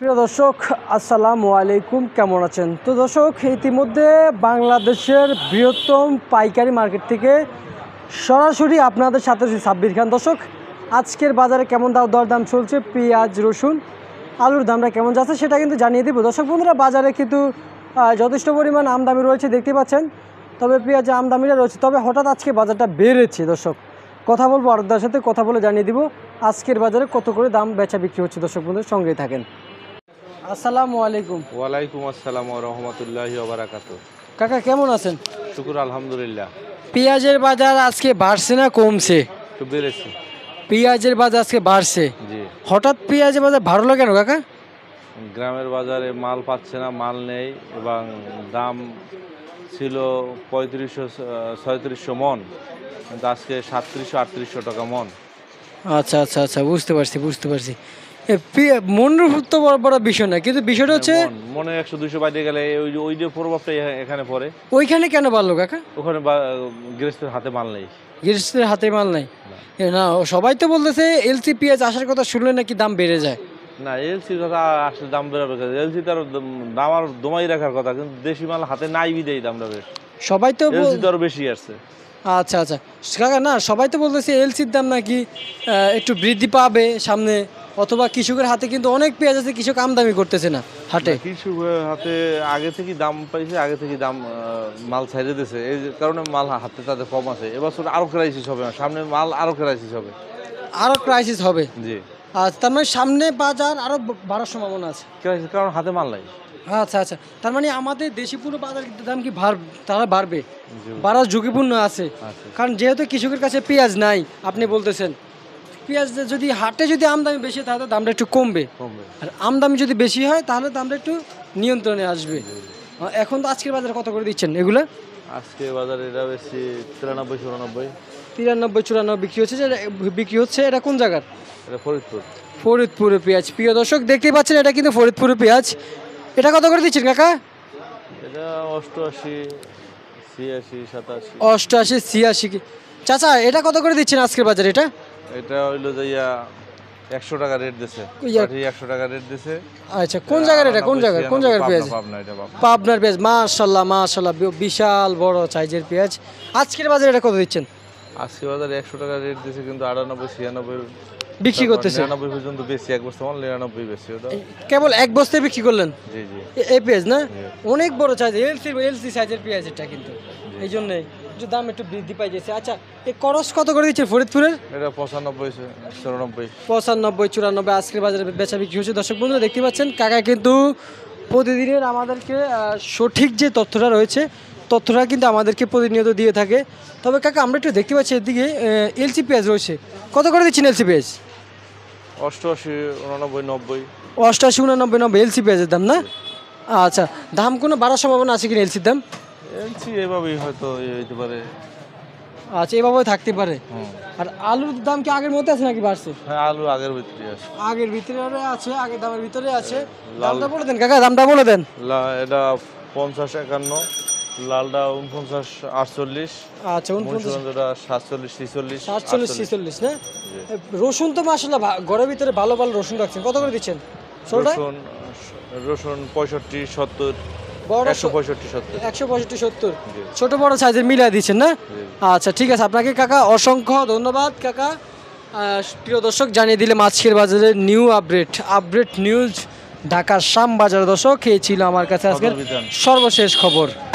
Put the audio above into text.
প্রিয় দর্শক আসসালামু আলাইকুম কেমন আছেন তো দর্শক ইতিমধ্যে বাংলাদেশের বৃহত্তম পাইকারি মার্কেট থেকে সরাসরি আপনাদের সাথে সাব্বির খান দর্শক আজকের বাজারে কেমন দাম দরদাম চলছে পেঁয়াজ রসুন আলুর দামটা কেমন যাচ্ছে সেটা কিন্তু জানিয়ে দেবো দর্শক বন্ধুরা বাজারে কিন্তু যথেষ্ট পরিমাণ আমদামি রয়েছে দেখতে পাচ্ছেন তবে পেঁয়াজের আমদামিটা রয়েছে তবে হঠাৎ আজকে বাজারটা বেড়েছে দর্শক কথা বলবো আরদার সাথে কথা বলে জানিয়ে দিব আজকের বাজারে কত করে দাম বেচা বিক্রি হচ্ছে দর্শক বন্ধুদের সঙ্গেই থাকেন আসসালামু আলাইকুম ওয়ালাইকুম আসসালাম রহমতুল্লাহি ওবারাকাতু কাকা কেমন আছেন শুকুর আলহামদুলিল্লাহ পেঁয়াজের বাজার আজকে বাড়ছে না কমছে একটু বেড়েছে পেঁয়াজের বাজার আজকে বাড়ছে জি হঠাৎ পেঁয়াজের বাজার বাড়লো কেন কাকা গ্রামের বাজারে মাল পাচ্ছে না মাল নেই এবং দাম ছিল পঁয়ত্রিশশো ছয়ত্রিশশো মন কিন্তু আজকে সাতত্রিশশো আটত্রিশশো টাকা মন আচ্ছা আচ্ছা আচ্ছা বুঝতে পারছি বুঝতে পারছি মনের তো বড় বড় বিষয় না কিন্তু বিষয়টা হচ্ছে মনে একশো দুশো বাইরে গেলে ওই ওই যে প্রভাবটা এখানে পড়ে ওইখানে কেন বাড়লো কাকা ওখানে গৃহস্থের হাতে মাল নেই গৃহস্থের হাতে মাল নেই না সবাই তো বলতেছে এলসি পেঁয়াজ আসার কথা শুনলে নাকি দাম বেড়ে যায় না এলসি কথা আসলে দাম বেড়াবে এলসি তার দাম আর দমাই রাখার কথা কিন্তু দেশি মাল হাতে নাই বিদেই দামটা বেশ সবাই তো এলসি দর বেশি আসছে আচ্ছা আচ্ছা কাকা না সবাই তো বলতেছে এলসির দাম নাকি একটু বৃদ্ধি পাবে সামনে অথবা কৃষকের হাতে কিন্তু অনেক পেঁয়াজ আছে কৃষক আমদানি করতেছে না হাটে কৃষক হাতে আগে থেকে দাম পাইছে আগে থেকে দাম মাল ছাইড়ে দিয়েছে এই কারণে মাল হাতে তাদের কম আছে এবছর আরও ক্রাইসিস হবে সামনে মাল আরও ক্রাইসিস হবে আরও ক্রাইসিস হবে জি আচ্ছা তার মানে সামনে বাজার আরও বাড়ার সম্ভাবনা আছে কারণ হাতে মাল নাই আচ্ছা আচ্ছা তার মানে আমাদের দেশি পুরো বাজার দাম কি তারা বাড়বে বাড়ার ঝুঁকিপূর্ণ আছে আচ্ছা। কারণ যেহেতু কৃষকের কাছে পেঁয়াজ নাই আপনি বলতেছেন পেঁয়াজ যদি হাটে যদি আমদামি বেশি তাহলে দামটা একটু কমবে আর আমদামি যদি বেশি হয় তাহলে দামটা একটু নিয়ন্ত্রণে আসবে এখন তো আজকের বাজারে কত করে দিচ্ছেন এগুলো আজকে বাজারে এটা বেশি তিরানব্বই চুরানব্বই তিরানব্বই চুরানব্বই বিক্রি হচ্ছে বিক্রি হচ্ছে এটা কোন জায়গার এটা ফরিদপুর ফরিদপুরে পেঁয়াজ প্রিয় দর্শক দেখতে পাচ্ছেন এটা কিন্তু ফরিদপুরে পেঁয়াজ এটা কত করে দিচ্ছেন কাকা এটা অষ্টআশি ছিয়াশি সাতাশি অষ্টআশি ছিয়াশি চাচা এটা কত করে দিচ্ছেন আজকের বাজারে এটা এটা হইলো যাইয়া একশো টাকা রেট দিছে একশো টাকা রেট দিছে আচ্ছা কোন জায়গার এটা কোন জায়গায় কোন জায়গার পেঁয়াজ পাবনার পেঁয়াজ মাশাল্লাহ মাশাল্লাহ বিশাল বড় সাইজের পেঁয়াজ আজকের বাজারে এটা কত দিচ্ছেন আজকে বাজারে একশো টাকা রেট দিছে কিন্তু আটানব্বই ছিয়ানব্বই বিক্রি করতেছে নিরানব্বই পর্যন্ত বেশি এক বস্তা মানে নিরানব্বই বেশি কেবল এক বস্তায় বিক্রি করলেন জি জি এই পেঁয়াজ না অনেক বড় সাইজ এলসি এলসি সাইজের পেঁয়াজ এটা কিন্তু এই জন্যই দাম একটু বৃদ্ধি পাই যাচ্ছে আচ্ছা এই করস কত করে দিচ্ছে ফরিদপুরের এটা পঁচানব্বই চুরানব্বই পঁচানব্বই চুরানব্বই আজকের বাজারে বেচা বিক্রি হচ্ছে দর্শক বন্ধুরা দেখতে পাচ্ছেন কাকা কিন্তু প্রতিদিনের আমাদেরকে সঠিক যে তথ্যটা রয়েছে তথ্যটা কিন্তু আমাদেরকে প্রতিনিয়ত দিয়ে থাকে তবে কাকা আমরা একটু দেখতে পাচ্ছি এদিকে এলসি পেঁয়াজ রয়েছে কত করে দিচ্ছেন এলসি পেঁয়াজ অষ্টআশি উনানব্বই নব্বই অষ্টআশি উনানব্বই নব্বই এলসি পেঁয়াজের দাম না আচ্ছা দাম কোনো বাড়ার সম্ভাবনা আছে কিনা এলসির দাম এলসি এভাবেই হয়তো ইয়ে হইতে পারে আচ্ছা এভাবে থাকতে পারে হ্যাঁ। আর আলুর দাম কি আগের মতো আছে নাকি বাড়ছে হ্যাঁ আলু আগের ভিতরে আছে আগের ভিতরে আছে আগের দামের ভিতরে আছে হ্যাঁ, দামটা বলে দেন কাকা দামটা বলে দেন এটা পঞ্চাশ একান্ন লালটা উনপঞ্চাশ আটচল্লিশ আচ্ছা উনপঞ্চাশ সাতচল্লিশ ছিচল্লিশ সাতচল্লিশ ছিচল্লিশ না রসুন তো মাসাল্লাহ ঘরের ভিতরে ভালো ভালো রসুন রাখছেন কত করে দিচ্ছেন রসুন রসুন পঁয়ষট্টি সত্তর একশো পঁয়ষট্টি সত্তর একশো পঁয়ষট্টি সত্তর ছোটো বড়ো সাইজের মিলিয়ে দিচ্ছেন না আচ্ছা ঠিক আছে আপনাকে কাকা অসংখ্য ধন্যবাদ কাকা প্রিয় দর্শক জানিয়ে দিলে আজকের বাজারে নিউ আপডেট আপডেট নিউজ ঢাকার শ্যাম বাজার দর্শক এই ছিল আমার কাছে আজকের সর্বশেষ খবর